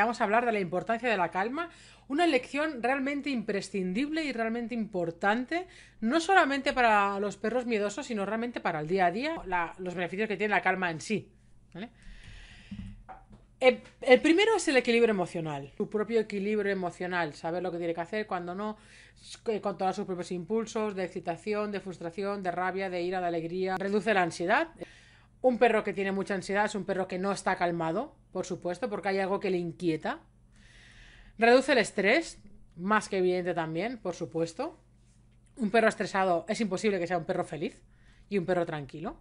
Vamos a hablar de la importancia de la calma, una lección realmente imprescindible y realmente importante, no solamente para los perros miedosos, sino realmente para el día a día, los beneficios que tiene la calma en sí. El, el, primero es el equilibrio emocional, su propio equilibrio emocional, saber lo que tiene que hacer, cuando no, eh, controlar sus propios impulsos de excitación, de frustración, de rabia, de ira, de alegría, reduce la ansiedad. Un perro que tiene mucha ansiedad es un perro que no está calmado, por supuesto, porque hay algo que le inquieta. Reduce el estrés, más que evidente también, por supuesto. Un perro estresado es imposible que sea un perro feliz y un perro tranquilo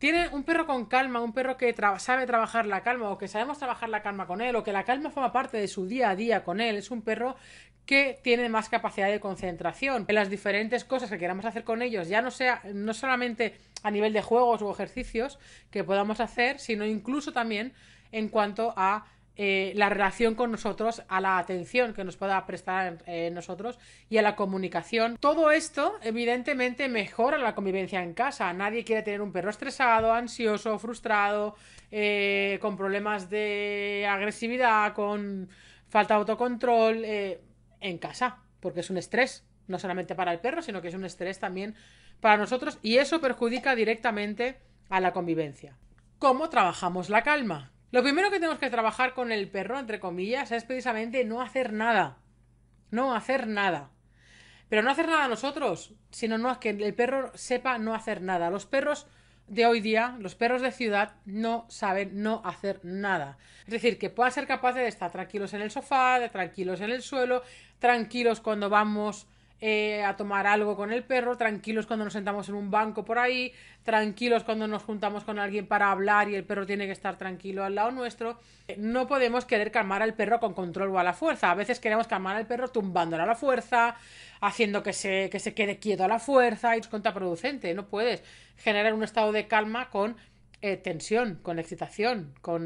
tiene un perro con calma, un perro que sabe trabajar la calma o que sabemos trabajar la calma con él o que la calma forma parte de su día a día con él, es un perro que tiene más capacidad de concentración en las diferentes cosas que queramos hacer con ellos, ya no sea no solamente a nivel de juegos o ejercicios que podamos hacer, sino incluso también en cuanto a eh, la relación con nosotros, a la atención que nos pueda prestar eh, nosotros y a la comunicación. Todo esto, evidentemente, mejora la convivencia en casa. Nadie quiere tener un perro estresado, ansioso, frustrado, eh, con problemas de agresividad, con falta de autocontrol en casa, porque es un estrés, no solamente para el perro, sino que es un estrés también para nosotros y eso perjudica directamente a la convivencia. ¿Cómo trabajamos la calma? Lo primero que tenemos que trabajar con el perro, entre comillas, es precisamente no hacer nada. No hacer nada. Pero no hacer nada nosotros, sino no que el perro sepa no hacer nada. Los perros de hoy día, los perros de ciudad, no saben no hacer nada. Es decir, que puedan ser capaces de estar tranquilos en el sofá, de tranquilos en el suelo, tranquilos cuando vamos eh, a tomar algo con el perro, tranquilos cuando nos sentamos en un banco por ahí, tranquilos cuando nos juntamos con alguien para hablar y el perro tiene que estar tranquilo al lado nuestro. Eh, no podemos querer calmar al perro con control o a la fuerza. A veces queremos calmar al perro tumbándolo a la fuerza, haciendo que se, quede quieto a la fuerza y es contraproducente. No puedes generar un estado de calma con eh, tensión, con excitación, con,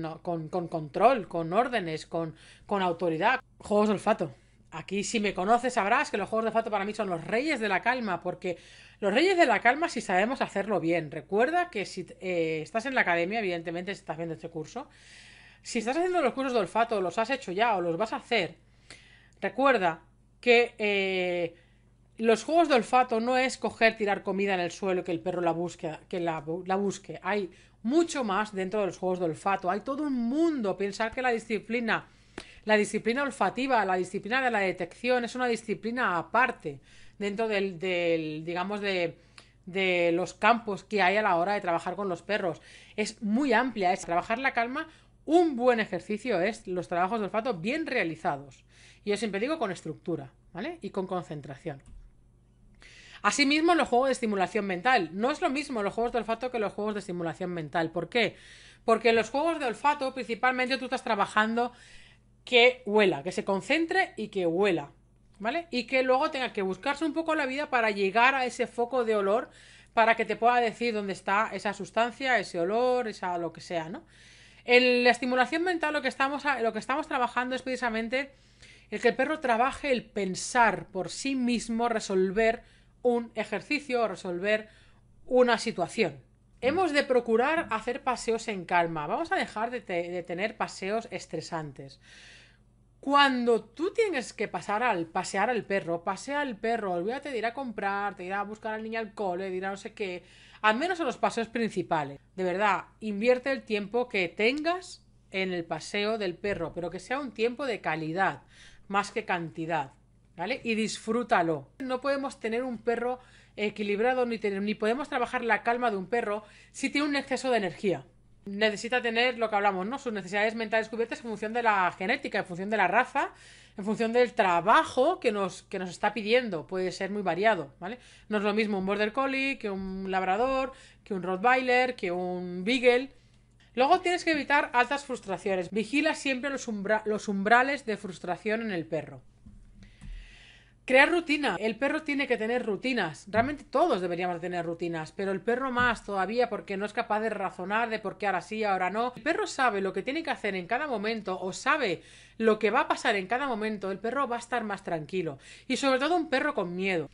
control, con órdenes, con, con autoridad. Juegos olfato. Aquí, si me conoces, sabrás que los juegos de olfato para mí son los reyes de la calma, porque los reyes de la calma si sabemos hacerlo bien. Recuerda que si eh, estás en la academia, evidentemente estás viendo este curso, si estás haciendo los cursos de olfato, los has hecho ya o los vas a hacer, recuerda que eh, los juegos de olfato no es coger, tirar comida en el suelo y que el perro la que la, la busque. Hay mucho más dentro de los juegos de olfato. Hay todo un mundo. Pensar que la disciplina la disciplina olfativa, la disciplina de la detección es una disciplina aparte dentro del, digamos, de, de los campos que hay a la hora de trabajar con los perros. Es muy amplia, es trabajar la calma. Un buen ejercicio es los trabajos de olfato bien realizados. Y yo siempre digo con estructura, ¿vale? Y con concentración. Asimismo, los juegos de estimulación mental. No es lo mismo los juegos de olfato que los juegos de estimulación mental. ¿Por qué? Porque en los juegos de olfato, principalmente tú estás trabajando que huela, que se concentre y que huela, ¿vale? Y que luego tenga que buscarse un poco la vida para llegar a ese foco de olor para que te pueda decir dónde está esa sustancia, ese olor, esa lo que sea, ¿no? En la estimulación mental lo que estamos, lo que estamos trabajando es precisamente el que el perro trabaje el pensar por sí mismo, resolver un ejercicio o resolver una situación. Hemos de procurar hacer paseos en calma. Vamos a dejar de tener paseos estresantes. Cuando tú tienes que pasar al pasear al perro, pasea al perro, olvídate de ir a comprar, te irá a buscar al niño al cole, de ir a no sé qué, al menos a los paseos principales. De verdad, invierte el tiempo que tengas en el paseo del perro, pero que sea un tiempo de calidad, más que cantidad, ¿vale? Y disfrútalo. No podemos tener un perro equilibrado ni, ni podemos trabajar la calma de un perro si tiene un exceso de energía necesita tener lo que hablamos, ¿no? Sus necesidades mentales cubiertas en función de la genética, en función de la raza, en función del trabajo que nos, que nos está pidiendo. Puede ser muy variado, ¿vale? No es lo mismo un border collie que un labrador, que un rottweiler, que un beagle. Luego tienes que evitar altas frustraciones. Vigila siempre los, los umbrales de frustración en el perro. Crear rutina. El perro tiene que tener rutinas. Realmente todos deberíamos tener rutinas, pero el perro más todavía porque no es capaz de razonar de por qué ahora sí, ahora no. El perro sabe lo que tiene que hacer en cada momento o sabe lo que va a pasar en cada momento. El perro va a estar más tranquilo. Y sobre todo un perro con miedo.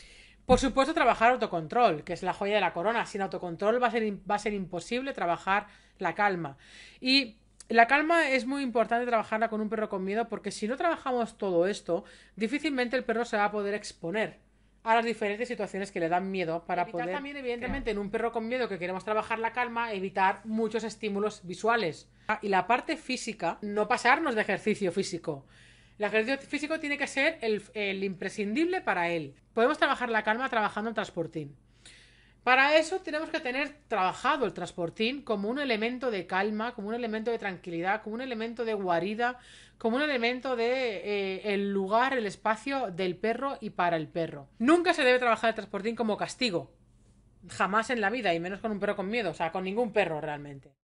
Por supuesto, trabajar autocontrol, que es la joya de la corona. Sin autocontrol va a ser, va a ser imposible trabajar la calma. Y la calma es muy importante trabajarla con un perro con miedo porque si no trabajamos todo esto, difícilmente el perro se va a poder exponer a las diferentes situaciones que le dan miedo para evitar también, evidentemente, en un perro con miedo que queremos trabajar la calma, evitar muchos estímulos visuales. Y la parte física, no pasarnos de ejercicio físico. El ejercicio físico tiene que ser el, el imprescindible para él. Podemos trabajar la calma trabajando en transportín. Para eso tenemos que tener trabajado el transportín como un elemento de calma, como un elemento de tranquilidad, como un elemento de guarida, como un elemento de eh, el lugar, el espacio del perro y para el perro. Nunca se debe trabajar el transportín como castigo. Jamás en la vida, y menos con un perro con miedo, o sea, con ningún perro realmente.